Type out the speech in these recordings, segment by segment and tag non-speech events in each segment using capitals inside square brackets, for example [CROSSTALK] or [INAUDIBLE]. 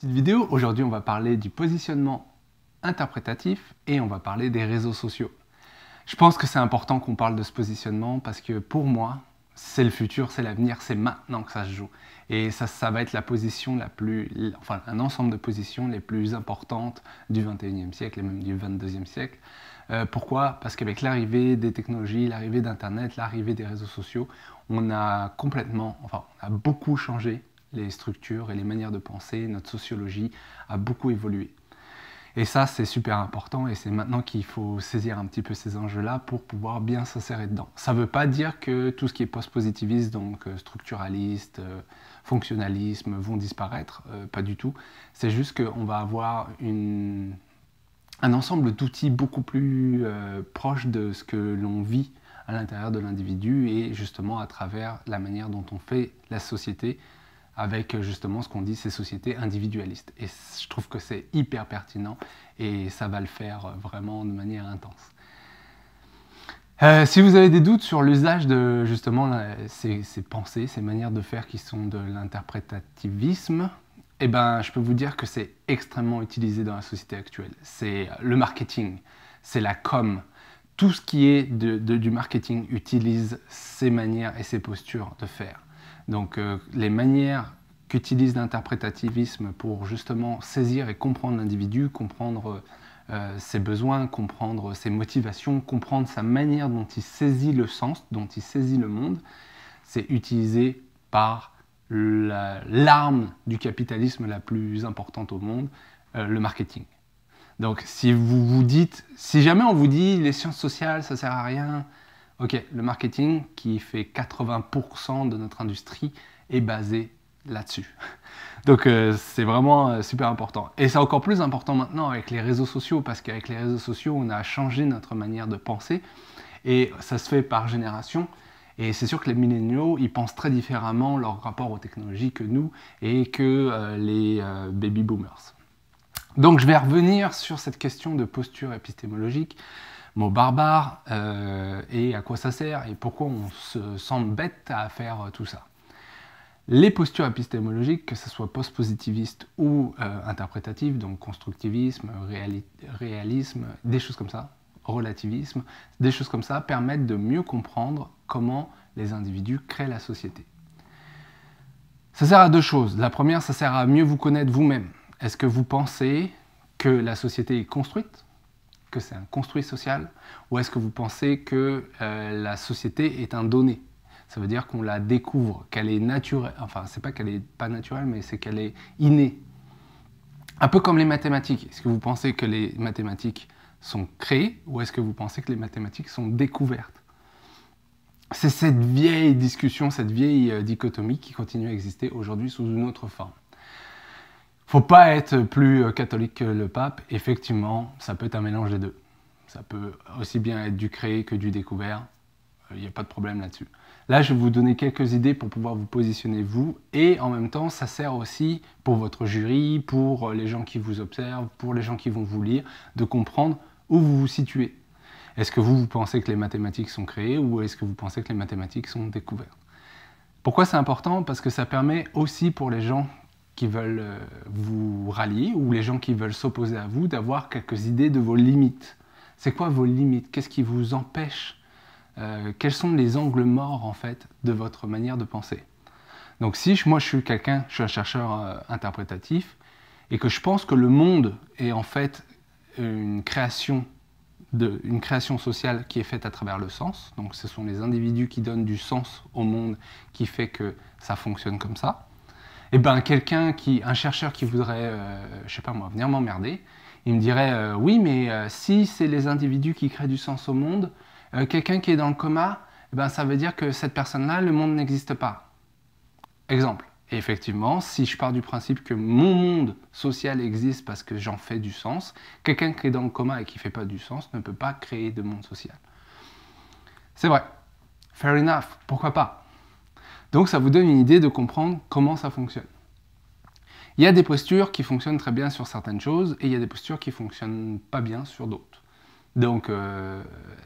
Petite vidéo, aujourd'hui on va parler du positionnement interprétatif et on va parler des réseaux sociaux. Je pense que c'est important qu'on parle de ce positionnement parce que pour moi, c'est le futur, c'est l'avenir, c'est maintenant que ça se joue. Et ça, va être la position la plus, enfin un ensemble de positions les plus importantes du 21e siècle et même du 22e siècle. Euh, pourquoi Parce qu'avec l'arrivée des technologies, l'arrivée d'Internet, l'arrivée des réseaux sociaux, on a complètement, enfin on a beaucoup changé les structures et les manières de penser, notre sociologie a beaucoup évolué. Et ça, c'est super important et c'est maintenant qu'il faut saisir un petit peu ces enjeux-là pour pouvoir bien s'insérer dedans. Ça ne veut pas dire que tout ce qui est post-positiviste, donc euh, structuraliste, euh, fonctionnalisme, vont disparaître, euh, pas du tout. C'est juste qu'on va avoir un ensemble d'outils beaucoup plus proches proche de ce que l'on vit à l'intérieur de l'individu et justement à travers la manière dont on fait la société, avec euh, justement ce qu'on dit, ces sociétés individualistes. Et je trouve que c'est hyper pertinent et ça va le faire euh, vraiment de manière intense. Euh, si vous avez des doutes sur l'usage de justement ces, pensées, ces manières de faire qui sont de l'interprétativisme, eh ben, je peux vous dire que c'est extrêmement utilisé dans la société actuelle. C'est le marketing, c'est la com, tout ce qui est du marketing utilise ces manières et ces postures de faire. Donc euh, les manières qu'utilise l'interprétativisme pour justement saisir et comprendre l'individu, comprendre euh, ses besoins, comprendre ses motivations, comprendre sa manière dont il saisit le sens, dont il saisit le monde, c'est utilisé par l'arme du capitalisme la plus importante au monde, euh, le marketing. Donc si vous vous dites, si jamais on vous dit les sciences sociales, ça sert à rien, Ok, le marketing qui fait 80% de notre industrie est basé là-dessus. [LAUGHS] Donc euh, c'est vraiment euh, super important. Et c'est encore plus important maintenant avec les réseaux sociaux, parce qu'avec les réseaux sociaux, on a changé notre manière de penser, et ça se fait par génération. Et c'est sûr que les milléniaux, ils pensent très différemment leur rapport aux technologies que nous et que euh, les baby boomers. Donc je vais revenir sur cette question de posture épistémologique mot barbare euh, et à quoi ça sert et pourquoi on se sent bête à faire euh, tout ça. Les postures épistémologiques, que ce soit post-positiviste ou euh, interprétative, donc constructivisme, réalisme, des choses comme ça, relativisme, des choses comme ça, permettent de mieux comprendre comment les individus créent la société. Ça sert à deux choses. La première, ça sert à mieux vous connaître vous-même. Est-ce que vous pensez que la société est construite que c'est un construit social Ou est-ce que vous pensez que euh, la société est un donné Ça veut dire qu'on la découvre, qu'elle est naturelle. Enfin, c'est pas qu'elle est pas naturelle, mais c'est qu'elle est innée. Un peu comme les mathématiques. Est-ce que vous pensez que les mathématiques sont créées ou est-ce que vous pensez que les mathématiques sont découvertes C'est cette vieille discussion, cette vieille euh, dichotomie qui continue à exister aujourd'hui sous une autre forme faut pas être plus euh, catholique que le pape. Effectivement, ça peut être un mélange des deux. Ça peut aussi bien être du créé que du découvert. Il euh, n'y a pas de problème là-dessus. Là, je vais vous donner quelques idées pour pouvoir vous positionner vous. Et en même temps, ça sert aussi pour votre jury, pour euh, les gens qui vous observent, pour les gens qui vont vous lire, de comprendre où vous vous situez. Est-ce que vous, vous pensez que les mathématiques sont créées ou est-ce que vous pensez que les mathématiques sont découvertes Pourquoi c'est important Parce que ça permet aussi pour les gens qui veulent euh, vous rallier ou les gens qui veulent s'opposer à vous d'avoir quelques idées de vos limites. C'est quoi vos limites Qu'est-ce qui vous empêche euh, Quels sont les angles morts en fait de votre manière de penser Donc si moi je suis quelqu'un, je suis un chercheur euh, interprétatif et que je pense que le monde est en fait une création de, une création sociale qui est faite à travers le sens. Donc ce sont les individus qui donnent du sens au monde qui fait que ça fonctionne comme ça. Et eh ben, quelqu'un qui, un chercheur qui voudrait, euh, je sais pas moi, venir m'emmerder, il me dirait euh, oui, mais euh, si c'est les individus qui créent du sens au monde, quelqu'un qui est dans le coma, eh ben, ça veut dire que cette personne-là, le monde n'existe pas. Exemple. Et effectivement, si je pars du principe que mon monde social existe parce que j'en fais du sens, quelqu'un qui est dans le coma et qui ne fait pas du sens ne peut pas créer de monde social. C'est vrai. Fair enough. Pourquoi pas donc ça vous donne une idée de comprendre comment ça fonctionne. Il y a des postures qui fonctionnent très bien sur certaines choses et il y a des postures qui fonctionnent pas bien sur d'autres. Donc euh,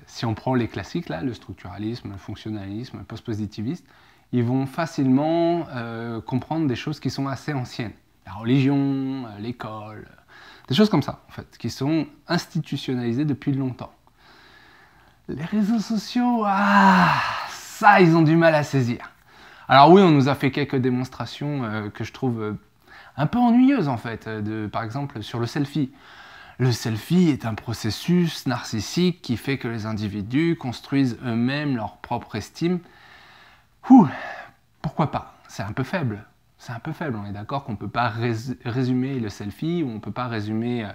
si on prend les classiques, là, le structuralisme, le fonctionnalisme, le post-positiviste, ils vont facilement euh, comprendre des choses qui sont assez anciennes. La religion, euh, l'école, des choses comme ça, en fait, qui sont institutionnalisées depuis longtemps. Les réseaux sociaux, ah, ça, ils ont du mal à saisir. Alors oui, on nous a fait quelques démonstrations euh, que je trouve euh, un peu ennuyeuses en fait, euh, par exemple sur le selfie. Le selfie est un processus narcissique qui fait que les individus construisent eux-mêmes leur propre estime. Ouh, pourquoi pas C'est un peu faible c'est un peu faible. On est d'accord qu'on ne peut pas résumer le selfie ou on ne peut pas résumer euh,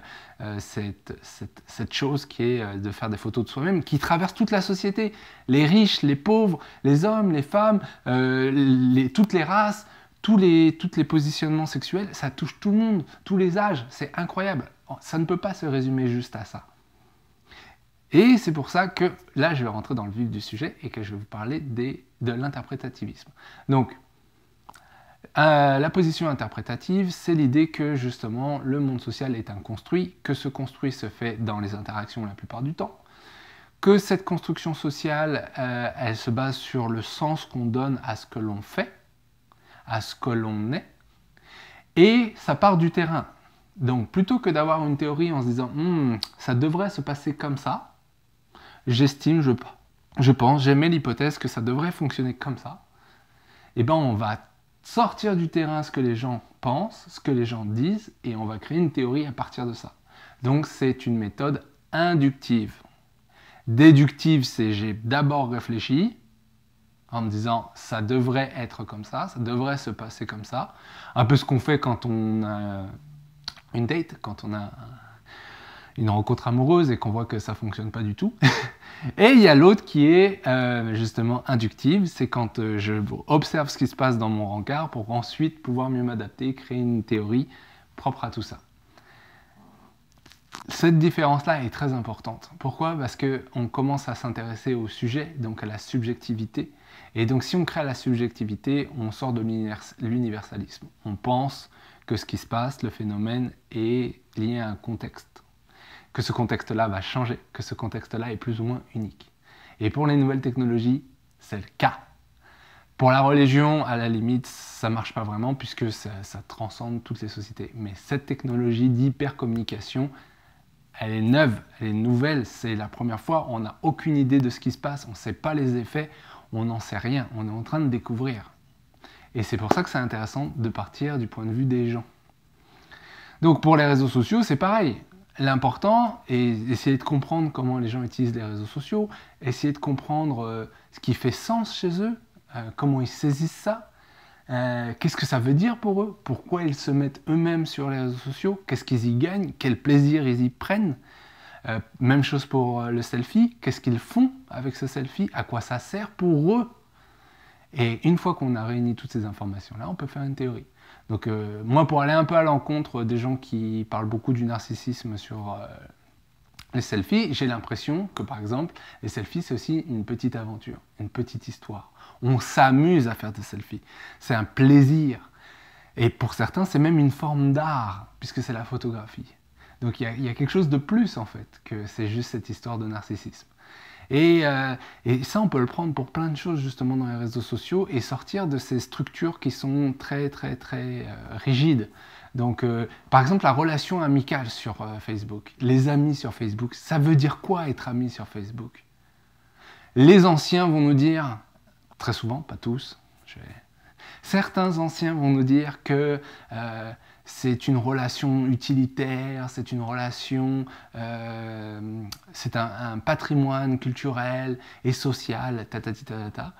euh, cette, chose qui est euh, de faire des photos de soi-même, qui traverse toute la société. Les riches, les pauvres, les hommes, les femmes, toutes les races, tous les, les positionnements sexuels, ça touche tout le monde, tous les âges. C'est incroyable. Ça ne peut pas se résumer juste à ça. Et c'est pour ça que là, je vais rentrer dans le vif du sujet et que je vais vous parler des, de l'interprétativisme. Donc, euh, la position interprétative, c'est l'idée que justement le monde social est un construit, que ce construit se fait dans les interactions la plupart du temps, que cette construction sociale, euh, elle se base sur le sens qu'on donne à ce que l'on fait, à ce que l'on est, et ça part du terrain. Donc plutôt que d'avoir une théorie en se disant hum, ça devrait se passer comme ça, j'estime, je, je pense, j'aimais l'hypothèse que ça devrait fonctionner comme ça, et eh ben on va sortir du terrain ce que les gens pensent, ce que les gens disent, et on va créer une théorie à partir de ça. Donc c'est une méthode inductive. Déductive, c'est j'ai d'abord réfléchi en me disant ça devrait être comme ça, ça devrait se passer comme ça. Un peu ce qu'on fait quand on a une date, quand on a une rencontre amoureuse et qu'on voit que ça fonctionne pas du tout. [LAUGHS] et il y a l'autre qui est euh, justement inductive, c'est quand euh, je observe ce qui se passe dans mon rencard pour ensuite pouvoir mieux m'adapter, créer une théorie propre à tout ça. Cette différence-là est très importante. Pourquoi Parce qu'on commence à s'intéresser au sujet, donc à la subjectivité. Et donc si on crée la subjectivité, on sort de l'universalisme. On pense que ce qui se passe, le phénomène, est lié à un contexte que ce contexte-là va changer, que ce contexte-là est plus ou moins unique. Et pour les nouvelles technologies, c'est le cas. Pour la religion, à la limite, ça ne marche pas vraiment puisque ça, ça transcende toutes les sociétés. Mais cette technologie d'hypercommunication, elle est neuve, elle est nouvelle, c'est la première fois, on n'a aucune idée de ce qui se passe, on ne sait pas les effets, on n'en sait rien, on est en train de découvrir. Et c'est pour ça que c'est intéressant de partir du point de vue des gens. Donc pour les réseaux sociaux, c'est pareil l'important est d'essayer de comprendre comment les gens utilisent les réseaux sociaux, essayer de comprendre euh, ce qui fait sens chez eux, euh, comment ils saisissent ça, euh, qu'est-ce que ça veut dire pour eux Pourquoi ils se mettent eux-mêmes sur les réseaux sociaux Qu'est-ce qu'ils y gagnent Quel plaisir ils y prennent Même chose pour le selfie. Qu'est-ce qu'ils font avec ce selfie À quoi ça sert pour eux Et une fois qu'on a réuni toutes ces informations-là, on peut faire une théorie. Donc euh, moi, pour aller un peu à l'encontre des gens qui parlent beaucoup du narcissisme sur euh, les selfies, j'ai l'impression que par exemple, les selfies, c'est aussi une petite aventure, une petite histoire. On s'amuse à faire des selfies. C'est un plaisir. Et pour certains, c'est même une forme d'art, puisque c'est la photographie. Donc il y, a quelque chose de plus en fait que c'est juste cette histoire de narcissisme. Euh, et, ça, on peut le prendre pour plein de choses justement dans les réseaux sociaux et sortir de ces structures qui sont très très très euh, rigides. Donc, euh, par exemple, la relation amicale sur Facebook, les amis sur Facebook, ça veut dire quoi être ami sur Facebook Les anciens vont nous dire, très souvent, pas tous, certains anciens vont nous dire que c'est une relation utilitaire, c'est une relation, euh, c'est un, patrimoine culturel et social, ta, ta, ta,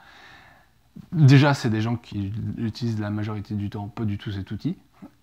Déjà, c'est des gens qui utilisent la majorité du temps pas du tout cet outil.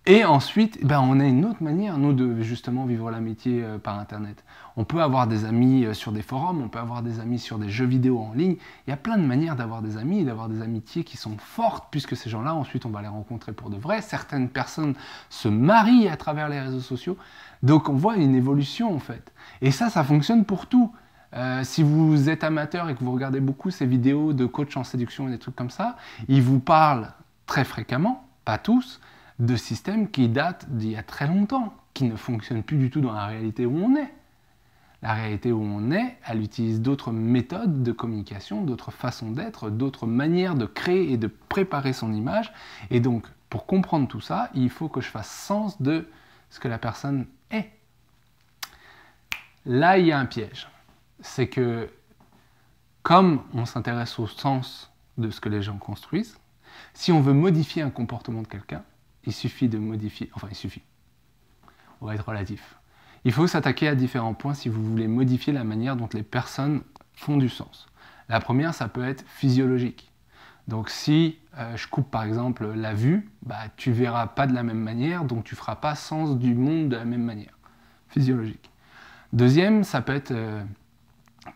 Et ensuite, eh ben, on a une autre manière, nous, de justement vivre l'amitié euh, par Internet. On peut avoir des amis euh, sur des forums, on peut avoir des amis sur des jeux vidéo en ligne. Il y a plein de manières d'avoir des amis et d'avoir des amitiés qui sont fortes, puisque ces gens-là, ensuite, on va les rencontrer pour de vrai. Certaines personnes se marient à travers les réseaux sociaux. Donc, on voit une évolution, en fait. Et ça, ça fonctionne pour tout. Euh, si vous êtes amateur et que vous regardez beaucoup ces vidéos de coachs en séduction et des trucs comme ça, ils vous parlent très fréquemment, pas tous, de systèmes qui datent d'il y a très longtemps, qui ne fonctionnent plus du tout dans la réalité où on est. La réalité où on est, elle utilise d'autres méthodes de communication, d'autres façons d'être, d'autres manières de créer et de préparer son image. Et donc, pour comprendre tout ça, il faut que je fasse sens de ce que la personne est. Là, il y a un piège. C'est que comme on s'intéresse au sens de ce que les gens construisent, si on veut modifier un comportement de quelqu'un, il suffit de modifier, enfin il suffit, on va être relatif. Il faut s'attaquer à différents points si vous voulez modifier la manière dont les personnes font du sens. La première, ça peut être physiologique. Donc si euh, je coupe par exemple la vue, bah, tu verras pas de la même manière, donc tu feras pas sens du monde de la même manière. Physiologique. Deuxième, ça peut être euh,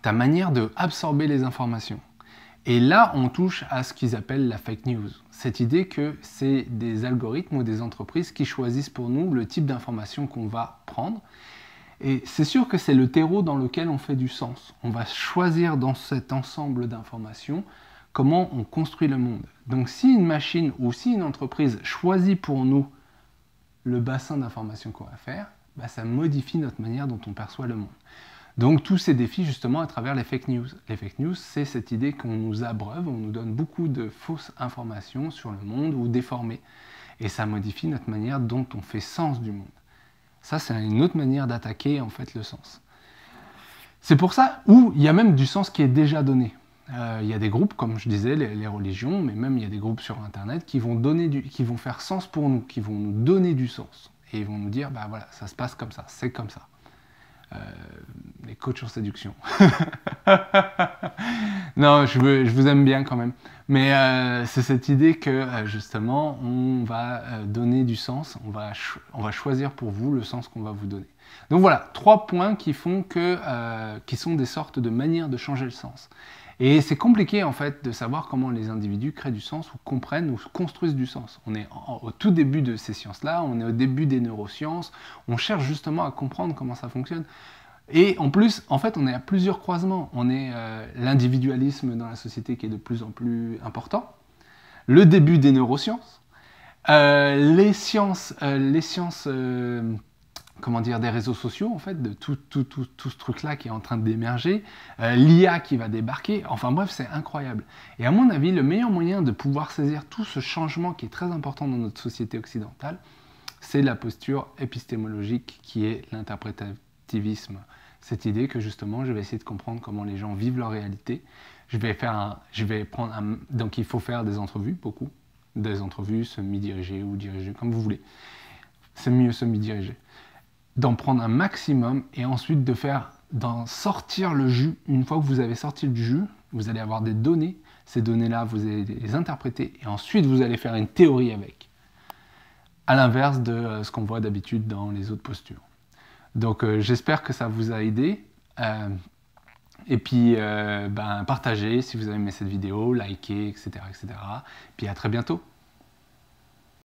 ta manière de absorber les informations. Et là, on touche à ce qu'ils appellent la fake news. Cette idée que c'est des algorithmes ou des entreprises qui choisissent pour nous le type d'information qu'on va prendre. Et c'est sûr que c'est le terreau dans lequel on fait du sens. On va choisir dans cet ensemble d'informations comment on construit le monde. Donc si une machine ou si une entreprise choisit pour nous le bassin d'informations qu'on va faire, bah, ça modifie notre manière dont on perçoit le monde. Donc tous ces défis justement à travers les fake news. Les fake news, c'est cette idée qu'on nous abreuve, on nous donne beaucoup de fausses informations sur le monde ou déformées. Et ça modifie notre manière dont on fait sens du monde. Ça, c'est une autre manière d'attaquer en fait le sens. C'est pour ça où il y a même du sens qui est déjà donné. Euh, il y a des groupes, comme je disais, les, religions, mais même il y a des groupes sur Internet qui vont, donner du, qui vont faire sens pour nous, qui vont nous donner du sens. Et ils vont nous dire, Ben voilà, ça se passe comme ça, c'est comme ça. Euh, coach en séduction. [LAUGHS] non, je, je, vous aime bien quand même. Mais euh, c'est cette idée que euh, justement, on va euh, donner du sens, on va, on va choisir pour vous le sens qu'on va vous donner. Donc voilà, trois points qui font que, qui sont des sortes de manières de changer le sens. Et c'est compliqué en fait de savoir comment les individus créent du sens ou comprennent ou construisent du sens. On est au tout début de ces sciences-là, on est au début des neurosciences, on cherche justement à comprendre comment ça fonctionne. Et en plus, en fait, on est à plusieurs croisements. On est euh, l'individualisme dans la société qui est de plus en plus important, le début des neurosciences, euh, les sciences, euh, les sciences comment dire, des réseaux sociaux, en fait, de tout, tout, tout ce truc-là qui est en train d'émerger, l'IA qui va débarquer, enfin bref, c'est incroyable. Et à mon avis, le meilleur moyen de pouvoir saisir tout ce changement qui est très important dans notre société occidentale, c'est la posture épistémologique qui est l'interprétation cette idée que justement, je vais essayer de comprendre comment les gens vivent leur réalité. Je vais faire je vais prendre un, donc il faut faire des entrevues, beaucoup, des entrevues semi-dirigées ou dirigées, comme vous voulez. C'est mieux semi-dirigé. D'en prendre un maximum et ensuite de faire, d'en sortir le jus. Une fois que vous avez sorti le jus, vous allez avoir des données. Ces données-là, vous allez les interpréter et ensuite vous allez faire une théorie avec. À l'inverse de euh, ce qu'on voit d'habitude dans les autres postures. Donc euh, j'espère que ça vous a aidé. Euh, et puis, euh, ben, partagez si vous avez aimé cette vidéo, likez, etc., etc. Puis à très bientôt.